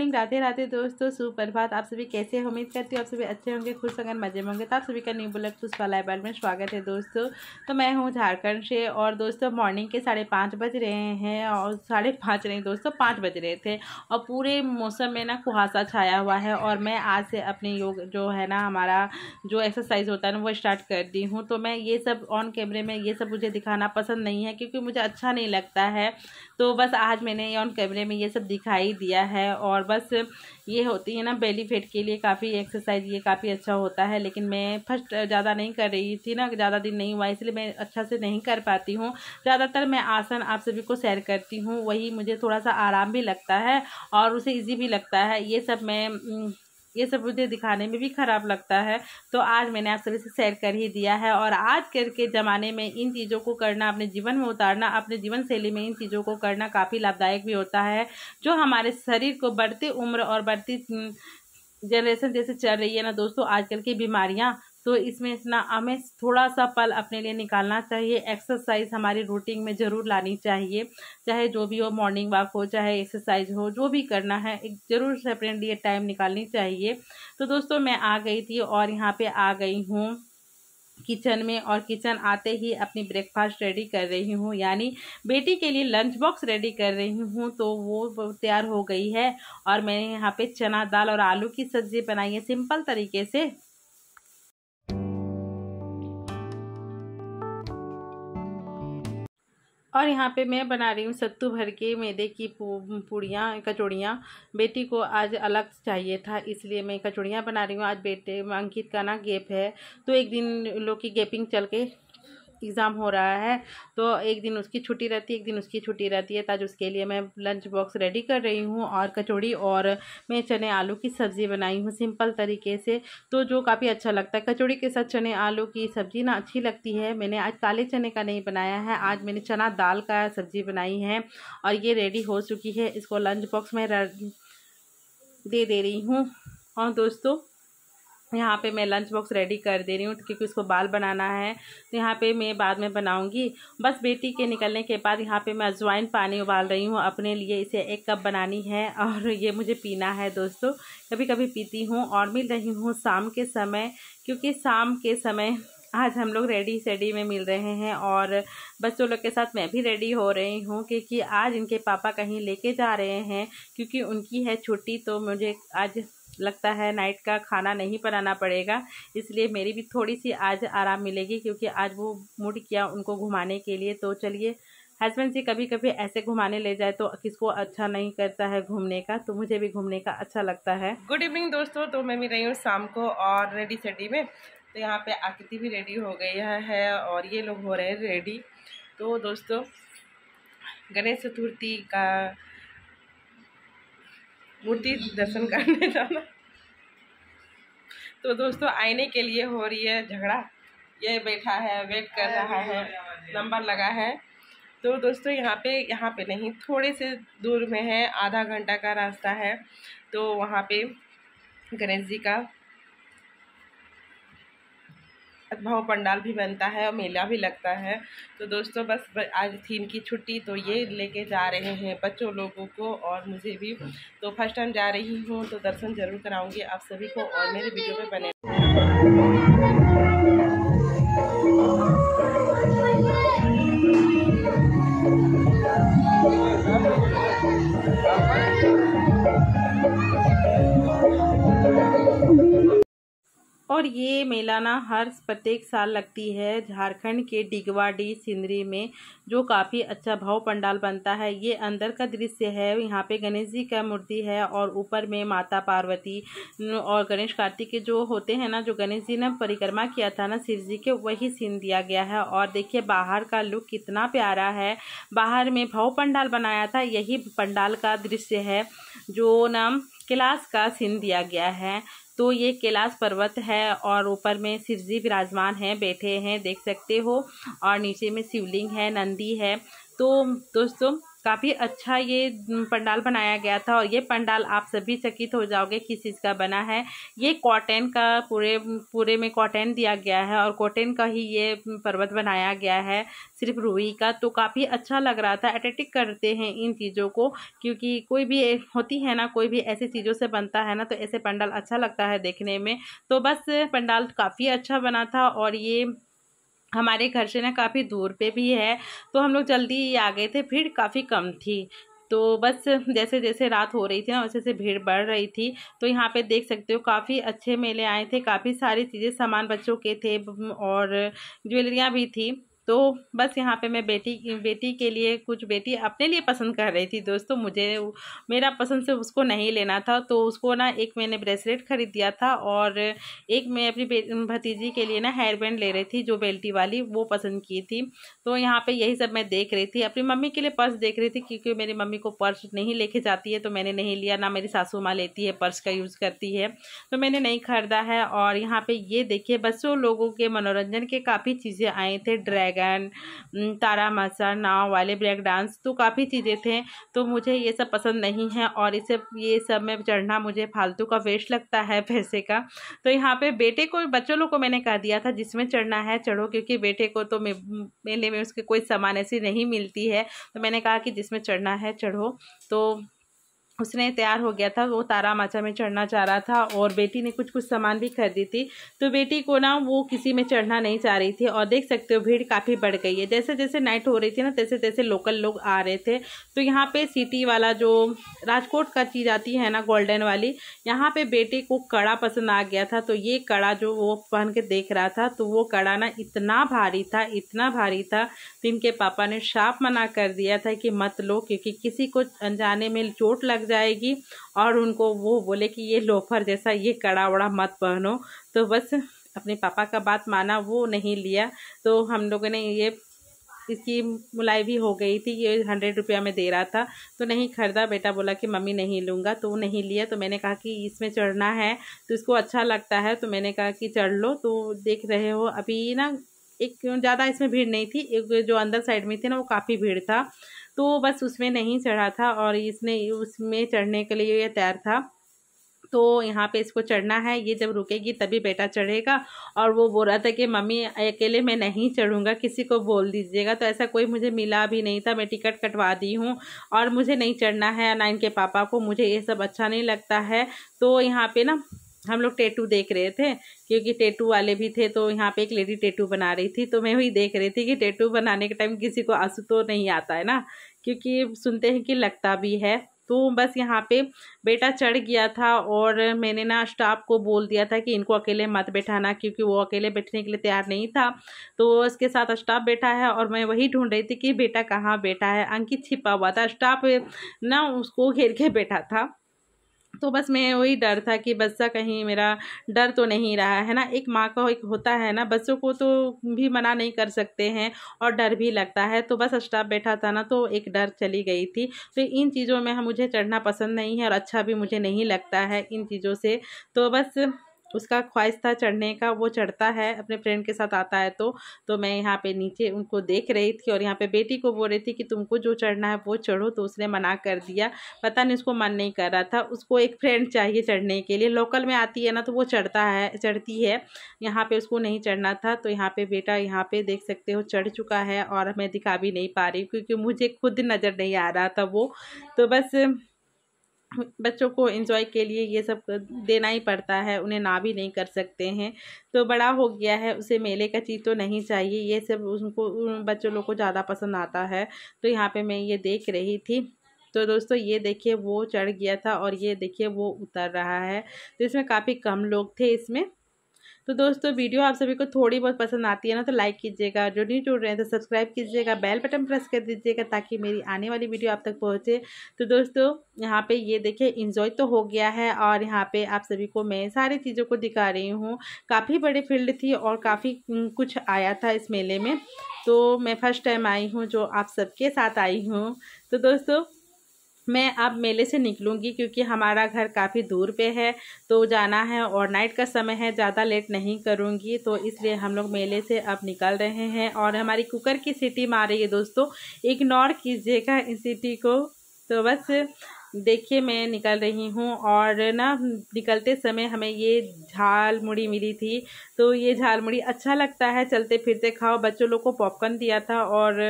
morning Radhe Radhe दोस्तों सुप्रभात आप सभी कैसे हैं उम्मीद करती हूँ आप सभी अच्छे होंगे खुश होंगे मजे में होंगे तो आप सभी का न्यू बुलक पुष्पा लाइब्रेरी में स्वागत है दोस्तों तो मैं हूँ झारखंड से और दोस्तों मॉर्निंग के साढ़े पाँच बज रहे हैं और साढ़े पाँच नहीं दोस्तों पाँच बज रहे थे और पूरे मौसम में ना कुहासा छाया हुआ है और मैं आज से अपने योग जो है ना हमारा जो एक्सरसाइज होता है ना वो स्टार्ट कर दी हूँ तो मैं ये सब ऑन कैमरे में ये सब मुझे दिखाना पसंद नहीं है क्योंकि मुझे अच्छा नहीं लगता है तो बस आज मैंने ऑन कैमरे में ये सब दिखाई दिया है और बस ये होती है ना बेली फेट के लिए काफ़ी एक्सरसाइज ये काफ़ी अच्छा होता है लेकिन मैं फर्स्ट ज़्यादा नहीं कर रही थी ना ज़्यादा दिन नहीं हुआ इसलिए मैं अच्छा से नहीं कर पाती हूँ ज़्यादातर मैं आसन आप सभी को शेयर करती हूँ वही मुझे थोड़ा सा आराम भी लगता है और उसे ईजी भी लगता है ये सब मैं हम्म, ये सब मुझे दिखाने में भी ख़राब लगता है तो आज मैंने आप सभी से शेयर कर ही दिया है और आज कल के ज़माने में इन चीज़ों को करना अपने जीवन में उतारना अपने जीवन शैली में इन चीज़ों को करना काफ़ी लाभदायक भी होता है जो हमारे शरीर को बढ़ती उम्र और बढ़ती जनरेशन हम्म, जैसे चल रही है ना दोस्तों आजकल की बीमारियाँ तो इसमें इतना हमें थोड़ा सा पल अपने लिए निकालना चाहिए एक्सरसाइज हमारी रूटीन में ज़रूर लानी चाहिए चाहे जो भी हो मॉर्निंग वॉक हो चाहे एक्सरसाइज हो जो भी करना है एक ज़रूर से अपने लिए टाइम निकालनी चाहिए तो दोस्तों मैं आ गई थी और यहाँ पे आ गई हूँ किचन में और किचन आते ही अपनी ब्रेकफास्ट रेडी कर रही हूँ यानी बेटी के लिए लंच बॉक्स रेडी कर रही हूँ तो वो तैयार हो गई है और मैंने यहाँ पे चना दाल और आलू की सब्ज़ी बनाई है सिंपल तरीके से और यहाँ पे मैं बना रही हूँ सत्तू भर के मैदे की पूड़ियाँ कचौड़ियाँ बेटी को आज अलग चाहिए था इसलिए मैं कचौड़ियाँ बना रही हूँ आज बेटे अंकित का ना गेप है तो एक दिन लोग की गेपिंग चल के एग्ज़ाम हो रहा है तो एक दिन उसकी छुट्टी रहती है एक दिन उसकी छुट्टी रहती है ताज उसके लिए मैं लंच बॉक्स रेडी कर रही हूँ और कचौड़ी और मैं चने आलू की सब्ज़ी बनाई हूँ सिंपल तरीके से तो जो काफ़ी अच्छा लगता है कचौड़ी के साथ चने आलू की सब्ज़ी ना अच्छी लगती है मैंने आज काले चने का नहीं बनाया है आज मैंने चना दाल का सब्ज़ी बनाई है और ये रेडी हो चुकी है इसको लंच बॉक्स में दे दे रही हूँ और दोस्तों यहाँ पे मैं लंच बॉक्स रेडी कर दे रही हूँ क्योंकि उसको बाल बनाना है तो यहाँ पे मैं बाद में बनाऊँगी बस बेटी के निकलने के बाद यहाँ पे मैं अजवाइन पानी उबाल रही हूँ अपने लिए इसे एक कप बनानी है और ये मुझे पीना है दोस्तों कभी कभी पीती हूँ और मिल रही हूँ शाम के समय क्योंकि शाम के समय आज हम लोग रेडी सेडी में मिल रहे हैं और बच्चों लोग के साथ मैं भी रेडी हो रही हूँ क्योंकि आज इनके पापा कहीं लेके जा रहे हैं क्योंकि उनकी है छुट्टी तो मुझे आज लगता है नाइट का खाना नहीं बनाना पड़ेगा इसलिए मेरी भी थोड़ी सी आज आराम मिलेगी क्योंकि आज वो मूड किया उनको घुमाने के लिए तो चलिए हस्बैंड से कभी कभी ऐसे घुमाने ले जाए तो किसको अच्छा नहीं करता है घूमने का तो मुझे भी घूमने का अच्छा लगता है गुड इवनिंग दोस्तों तो मैं भी रही हूँ शाम को और रेडी सेडी में तो यहाँ पे आकृति भी रेडी हो गई है और ये लोग हो रहे हैं रेडी तो दोस्तों गणेश चतुर्थी का मूर्ति दर्शन करने जाना तो दोस्तों आईने के लिए हो रही है झगड़ा ये बैठा है वेट कर रहा है नंबर लगा है तो दोस्तों यहाँ पे यहाँ पे नहीं थोड़े से दूर में है आधा घंटा का रास्ता है तो वहाँ पे गणेश जी का भव पंडाल भी बनता है और मेला भी लगता है तो दोस्तों बस आज थी इनकी छुट्टी तो ये लेके जा रहे हैं बच्चों लोगों को और मुझे भी तो फर्स्ट टाइम जा रही हूँ तो दर्शन जरूर कराऊंगी आप सभी को और मेरे वीडियो में बने और ये मेला ना हर प्रत्येक साल लगती है झारखंड के डिगवाडी सिंदरी में जो काफ़ी अच्छा भाव पंडाल बनता है ये अंदर का दृश्य है यहाँ पे गणेश जी का मूर्ति है और ऊपर में माता पार्वती और गणेश कार्तिक के जो होते हैं ना जो गणेश जी ने परिक्रमा किया था ना शिव जी के वही सीन दिया गया है और देखिए बाहर का लुक कितना प्यारा है बाहर में भाव पंडाल बनाया था यही पंडाल का दृश्य है जो नाम क्लास का सीन दिया गया है तो ये कैलाश पर्वत है और ऊपर में शिव जी विराजमान हैं बैठे हैं देख सकते हो और नीचे में शिवलिंग है नंदी है तो दोस्तों काफ़ी अच्छा ये पंडाल बनाया गया था और ये पंडाल आप सभी चकित हो जाओगे किस चीज़ का बना है ये कॉटन का पूरे पूरे में कॉटन दिया गया है और कॉटन का ही ये पर्वत बनाया गया है सिर्फ रूही का तो काफ़ी अच्छा लग रहा था एटेटिक करते हैं इन चीज़ों को क्योंकि कोई भी होती है ना कोई भी ऐसी चीज़ों से बनता है ना तो ऐसे पंडाल अच्छा लगता है देखने में तो बस पंडाल काफ़ी अच्छा बना था और ये हमारे घर से ना काफ़ी दूर पे भी है तो हम लोग जल्दी ही आ गए थे भीड़ काफ़ी कम थी तो बस जैसे जैसे रात हो रही थी ना वैसे वैसे भीड़ बढ़ रही थी तो यहाँ पे देख सकते हो काफ़ी अच्छे मेले आए थे काफ़ी सारी चीज़ें सामान बच्चों के थे और ज्वेलरियाँ भी थी तो बस यहाँ पे मैं बेटी बेटी के लिए कुछ बेटी अपने लिए पसंद कर रही थी दोस्तों मुझे मेरा पसंद से उसको नहीं लेना था तो उसको ना एक मैंने ब्रेसलेट खरीद दिया था और एक मैं अपनी भतीजी के लिए ना हेयर बैंड ले रही थी जो बेल्टी वाली वो पसंद की थी तो यहाँ पे यही सब मैं देख रही थी अपनी मम्मी के लिए पर्स देख रही थी क्योंकि मेरी मम्मी को पर्स नहीं लेके जाती है तो मैंने नहीं लिया ना मेरी सासू माँ लेती है पर्स का यूज़ करती है तो मैंने नहीं खरीदा है और यहाँ पर ये देखिए बस लोगों के मनोरंजन के काफ़ी चीज़ें आए थे ड्रैग ड्रैगन तारा मसा नाव वाले ब्रेक डांस तो काफ़ी चीज़ें थे तो मुझे ये सब पसंद नहीं है और इसे ये सब में चढ़ना मुझे फालतू का वेस्ट लगता है पैसे का तो यहाँ पे बेटे को बच्चों लोग को मैंने कह दिया था जिसमें चढ़ना है चढ़ो क्योंकि बेटे को तो मेले में उसके कोई सामान ऐसी नहीं मिलती है तो मैंने कहा कि जिसमें चढ़ना है चढ़ो तो उसने तैयार हो गया था वो तारा माचा में चढ़ना चाह रहा था और बेटी ने कुछ कुछ सामान भी खरीदी थी तो बेटी को ना वो किसी में चढ़ना नहीं चाह रही थी और देख सकते हो भीड़ काफ़ी बढ़ गई है जैसे जैसे नाइट हो रही थी ना तैसे तैसे लोकल लोग आ रहे थे तो यहाँ पे सिटी वाला जो राजकोट का चीज़ आती है ना गोल्डन वाली यहाँ पे बेटे को कड़ा पसंद आ गया था तो ये कड़ा जो वो पहन के देख रहा था तो वो कड़ा ना इतना भारी था इतना भारी था तो इनके पापा ने शाप मना कर दिया था कि मत लो क्योंकि किसी को अनजाने में चोट लग जाएगी और उनको वो बोले कि ये लोफर जैसा ये कड़ा वड़ा मत पहनो तो बस अपने पापा का बात माना वो नहीं लिया तो हम लोगों ने ये इसकी मुलाई भी हो गई थी ये हंड्रेड रुपया में दे रहा था तो नहीं खरीदा बेटा बोला कि मम्मी नहीं लूँगा तो नहीं लिया तो मैंने कहा कि इसमें चढ़ना है तो इसको अच्छा लगता है तो मैंने कहा कि चढ़ लो तो देख रहे हो अभी ना एक ज़्यादा इसमें भीड़ नहीं थी एक जो अंदर साइड में थी ना वो काफ़ी भीड़ था तो बस उसमें नहीं चढ़ा था और इसने उसमें चढ़ने के लिए ये तैयार था तो यहाँ पे इसको चढ़ना है ये जब रुकेगी तभी बेटा चढ़ेगा और वो बोल रहा था कि मम्मी अकेले मैं नहीं चढ़ूँगा किसी को बोल दीजिएगा तो ऐसा कोई मुझे मिला भी नहीं था मैं टिकट कटवा दी हूँ और मुझे नहीं चढ़ना है ना इनके पापा को मुझे ये सब अच्छा नहीं लगता है तो यहाँ पे ना हम लोग टेटू देख रहे थे क्योंकि टेटू वाले भी थे तो यहाँ पे एक लेडी टेटू बना रही थी तो मैं वही देख रही थी कि टेटू बनाने के टाइम किसी को आंसू तो नहीं आता है ना क्योंकि सुनते हैं कि लगता भी है तो बस यहाँ पे बेटा चढ़ गया था और मैंने ना स्टाफ को बोल दिया था कि इनको अकेले मत बैठाना क्योंकि वो अकेले बैठने के लिए तैयार नहीं था तो उसके साथ स्टाफ बैठा है और मैं वही ढूंढ रही थी कि बेटा कहाँ बैठा है अंकित छिपा हुआ था स्टाफ ना उसको घेर के बैठा था तो बस मैं वही डर था कि बच्चा कहीं मेरा डर तो नहीं रहा है ना एक माँ का एक होता है ना बच्चों को तो भी मना नहीं कर सकते हैं और डर भी लगता है तो बस स्टाफ बैठा था ना तो एक डर चली गई थी तो इन चीज़ों में मुझे चढ़ना पसंद नहीं है और अच्छा भी मुझे नहीं लगता है इन चीज़ों से तो बस उसका ख्वाहिश था चढ़ने का वो चढ़ता है अपने फ्रेंड के साथ आता है तो तो मैं यहाँ पे नीचे उनको देख रही थी और यहाँ पे बेटी को बोल रही थी कि तुमको जो चढ़ना है वो चढ़ो तो उसने मना कर दिया पता नहीं उसको मन नहीं कर रहा था उसको एक फ्रेंड चाहिए चढ़ने के लिए लोकल में आती है ना तो वो चढ़ता है चढ़ती है यहाँ पर उसको नहीं चढ़ना था तो यहाँ पर बेटा यहाँ पर देख सकते हो चढ़ चुका है और मैं दिखा भी नहीं पा रही क्योंकि मुझे खुद नज़र नहीं आ रहा था वो तो बस बच्चों को एंजॉय के लिए ये सब देना ही पड़ता है उन्हें ना भी नहीं कर सकते हैं तो बड़ा हो गया है उसे मेले का चीज़ तो नहीं चाहिए ये सब उनको उन बच्चों लोग को ज़्यादा पसंद आता है तो यहाँ पे मैं ये देख रही थी तो दोस्तों ये देखिए वो चढ़ गया था और ये देखिए वो उतर रहा है तो इसमें काफ़ी कम लोग थे इसमें तो दोस्तों वीडियो आप सभी को थोड़ी बहुत पसंद आती है ना तो लाइक कीजिएगा जो न्यू जुड़ रहे हैं तो सब्सक्राइब कीजिएगा बेल बटन प्रेस कर दीजिएगा ताकि मेरी आने वाली वीडियो आप तक पहुँचे तो दोस्तों यहाँ पर ये देखिए इन्जॉय तो हो गया है और यहाँ पर आप सभी को मैं सारी चीज़ों को दिखा रही हूँ काफ़ी बड़े फील्ड थी और काफ़ी कुछ आया था इस मेले में तो मैं फ़र्स्ट टाइम आई हूँ जो आप सबके साथ आई हूँ तो दोस्तों मैं अब मेले से निकलूँगी क्योंकि हमारा घर काफ़ी दूर पे है तो जाना है और नाइट का समय है ज़्यादा लेट नहीं करूँगी तो इसलिए हम लोग मेले से अब निकल रहे हैं और हमारी कुकर की सीटी मार रही है दोस्तों इग्नोर कीजिएगा इस सीटी को तो बस देखिए मैं निकल रही हूँ और ना निकलते समय हमें ये झाल मुड़ी मिली थी तो ये झाल मुड़ी अच्छा लगता है चलते फिरते खाओ बच्चों लोग को पॉपकॉर्न दिया था और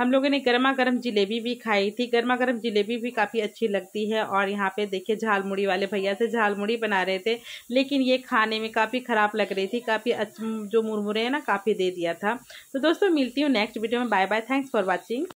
हम लोगों ने गर्मा गर्म जलेबी भी खाई थी गर्मा गर्म जलेबी भी काफ़ी अच्छी लगती है और यहाँ पे देखिए झाल मुड़ी वाले भैया से झाल मुड़ी बना रहे थे लेकिन ये खाने में काफ़ी ख़राब लग रही थी काफ़ी जो मुरमुरे हैं ना काफ़ी दे दिया था तो दोस्तों मिलती हूँ नेक्स्ट वीडियो में bye bye thanks for watching